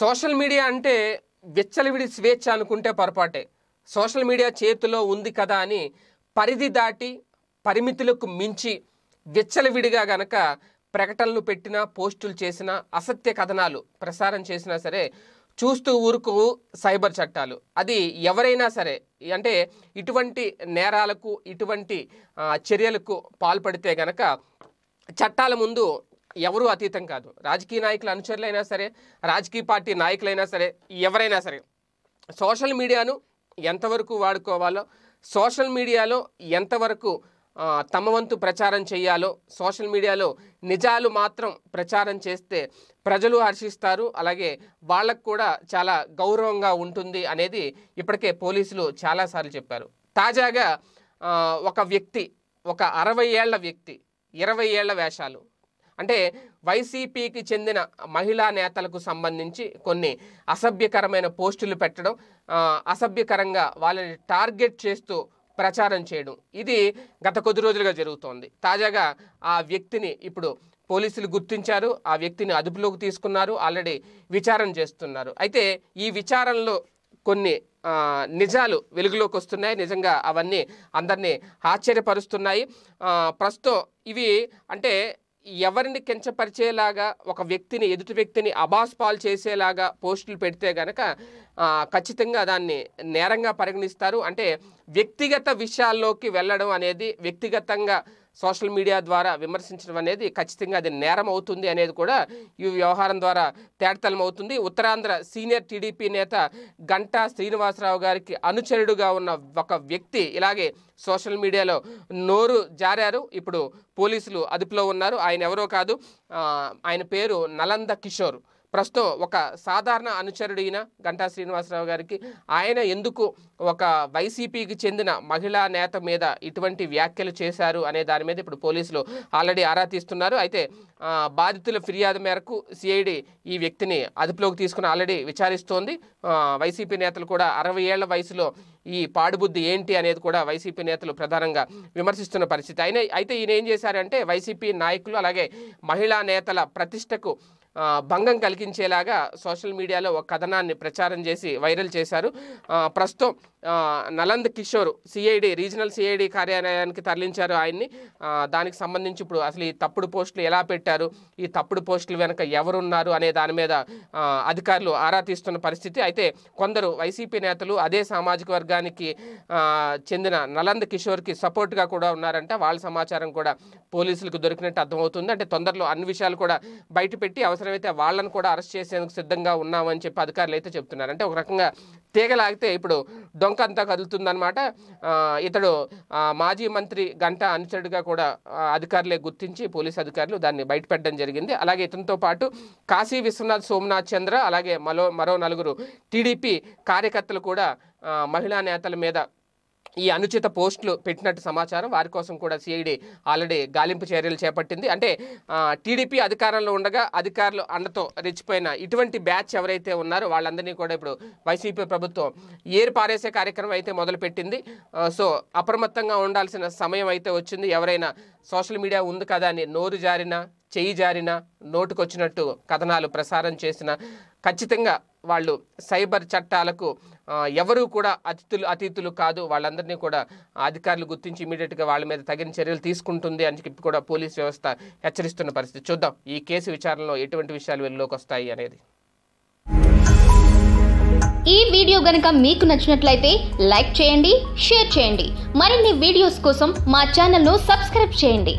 social media అంటే విచ్చలవిడి స్వేచ్ఛ అనుకుంటే పొరపాటే సోషల్ మీడియా చేతిలో ఉంది కదా అని పరిధి దాటి పరిమితులకు మించి విచ్చలవిడిగా గనక ప్రకటనలు పెట్టినా పోస్టులు చేసినా అసత్య కథనాలు ప్రసారం చేసినా సరే చూస్తూ ఊరుకు సైబర్ చట్టాలు అది ఎవరైనా సరే అంటే ఇటువంటి నేరాలకు ఇటువంటి చర్యలకు పాల్పడితే గనక చట్టాల ముందు ఎవరూ అతీతం కాదు రాజకీయ నాయకుల అనుచరులైనా సరే రాజకీయ పార్టీ నాయకులైనా సరే ఎవరైనా సరే సోషల్ మీడియాను ఎంతవరకు వాడుకోవాలో సోషల్ మీడియాలో ఎంతవరకు తమ వంతు ప్రచారం చేయాలో సోషల్ మీడియాలో నిజాలు మాత్రం ప్రచారం చేస్తే ప్రజలు హర్షిస్తారు అలాగే వాళ్ళకు కూడా చాలా గౌరవంగా ఉంటుంది అనేది ఇప్పటికే పోలీసులు చాలాసార్లు చెప్పారు తాజాగా ఒక వ్యక్తి ఒక అరవై ఏళ్ల వ్యక్తి ఇరవై ఏళ్ల వేషాలు అంటే వైసీపీకి చెందిన మహిళా నేతలకు సంబంధించి కొన్ని అసభ్యకరమైన పోస్టులు పెట్టడం అసభ్యకరంగా వాళ్ళని టార్గెట్ చేస్తూ ప్రచారం చేయడం ఇది గత కొద్ది రోజులుగా జరుగుతోంది తాజాగా ఆ వ్యక్తిని ఇప్పుడు పోలీసులు గుర్తించారు ఆ వ్యక్తిని అదుపులోకి తీసుకున్నారు ఆల్రెడీ విచారణ చేస్తున్నారు అయితే ఈ విచారణలో కొన్ని నిజాలు వెలుగులోకి వస్తున్నాయి నిజంగా అవన్నీ అందరినీ ఆశ్చర్యపరుస్తున్నాయి ప్రస్తుతం ఇవి అంటే ఎవరిని కించపరిచేలాగా ఒక వ్యక్తిని ఎదుటి వ్యక్తిని అబాస్ పాల్ చేసేలాగా పోస్టులు పెడితే గనక ఖచ్చితంగా దాన్ని నేరంగా పరిగణిస్తారు అంటే వ్యక్తిగత విషయాల్లోకి వెళ్ళడం అనేది వ్యక్తిగతంగా సోషల్ మీడియా ద్వారా విమర్శించడం అనేది ఖచ్చితంగా అది నేరం అవుతుంది అనేది కూడా ఈ వ్యవహారం ద్వారా తేటతలం అవుతుంది ఉత్తరాంధ్ర సీనియర్ టీడీపీ నేత గంటా శ్రీనివాసరావు గారికి అనుచరుడుగా ఉన్న ఒక వ్యక్తి ఇలాగే సోషల్ మీడియాలో నోరు జారారు ఇప్పుడు పోలీసులు అదుపులో ఉన్నారు ఆయన ఎవరో కాదు ఆయన పేరు నలంద కిషోర్ ప్రస్తుతం ఒక సాధారణ అనుచరుడైన గంటా శ్రీనివాసరావు గారికి ఆయన ఎందుకు ఒక వైసీపీకి చెందిన మహిళా నేత మీద ఇటువంటి వ్యాఖ్యలు చేశారు అనే దాని మీద ఇప్పుడు పోలీసులు ఆల్రెడీ ఆరా తీస్తున్నారు అయితే బాధితుల ఫిర్యాదు మేరకు సిఐడి ఈ వ్యక్తిని అదుపులోకి తీసుకుని ఆల్రెడీ విచారిస్తోంది వైసీపీ నేతలు కూడా అరవై ఏళ్ల వయసులో ఈ పాడుబుద్ధి ఏంటి అనేది కూడా వైసీపీ నేతలు ప్రధానంగా విమర్శిస్తున్న పరిస్థితి అయినా అయితే ఈయన ఏం చేశారంటే వైసీపీ నాయకులు అలాగే మహిళా నేతల ప్రతిష్టకు భంగం కలిగించేలాగా సోషల్ మీడియాలో ఒక కథనాన్ని ప్రచారం చేసి వైరల్ చేశారు ప్రస్తుతం Naland Kishore CID regional CID కార్యాలయానికి తరలించారు ఆయన్ని దానికి సంబంధించి ఇప్పుడు అసలు ఈ తప్పుడు పోస్టులు ఎలా పెట్టారు ఈ తప్పుడు పోస్టులు వెనక ఎవరున్నారు అనే దాని మీద అధికారులు ఆరా తీస్తున్న పరిస్థితి అయితే కొందరు వైసీపీ నేతలు అదే సామాజిక వర్గానికి చెందిన నలంద్ కిషోర్కి సపోర్ట్గా కూడా ఉన్నారంట వాళ్ళ సమాచారం కూడా పోలీసులకు దొరికినట్టు అర్థమవుతుంది అంటే తొందరలో అన్ని విషయాలు కూడా బయటపెట్టి అవసరం అవసరమైతే వాళ్ళని కూడా అరెస్ట్ చేసేందుకు సిద్ధంగా ఉన్నామని చెప్పి అధికారులు అయితే చెప్తున్నారు అంటే ఒక రకంగా తీగలాగితే ఇప్పుడు డొంక అంతా కదులుతుందనమాట ఇతడు మాజీ మంత్రి గంట అనుచరుడుగా కూడా అధికారులే గుర్తించి పోలీస్ అధికారులు దాన్ని బయటపెట్టడం జరిగింది అలాగే ఇతనితో పాటు కాశీ విశ్వనాథ్ సోమనాథ్ చంద్ర అలాగే మరో మరో నలుగురు టీడీపీ కార్యకర్తలు కూడా మహిళా నేతల మీద ఈ అనుచిత పోస్టులు పెట్టినట్టు సమాచారం వారి కోసం కూడా సిఐడి ఆల్రెడీ గాలింపు చర్యలు చేపట్టింది అంటే టీడీపీ అధికారంలో ఉండగా అధికారులు అండతో రెచ్చిపోయిన ఇటువంటి బ్యాచ్ ఎవరైతే ఉన్నారో వాళ్ళందరినీ కూడా ఇప్పుడు వైసీపీ ప్రభుత్వం ఏరు పారేసే కార్యక్రమం అయితే మొదలుపెట్టింది సో అప్రమత్తంగా ఉండాల్సిన సమయం అయితే వచ్చింది ఎవరైనా సోషల్ మీడియా ఉంది కదా అని నోరు జారినా చేయి జారిన నోటుకొచ్చినట్టు కథనాలు ప్రసారం చేసిన ఖచ్చితంగా వాళ్ళు సైబర్ చట్టాలకు ఎవరూ కూడా అతిథులు అతిథులు కాదు వాళ్ళందరినీ కూడా అధికారులు గుర్తించి ఇమీడియట్గా వాళ్ళ మీద తగిన చర్యలు తీసుకుంటుంది అని చెప్పి కూడా పోలీస్ వ్యవస్థ హెచ్చరిస్తున్న పరిస్థితి చూద్దాం ఈ కేసు విచారణలో ఎటువంటి విషయాలు వెలుగులోకి వస్తాయి అనేది ఈ వీడియో గనక మీకు నచ్చినట్లయితే లైక్ చేయండి షేర్ చేయండి మరిన్ని వీడియోస్ కోసం మా ను సబ్స్క్రైబ్ చేయండి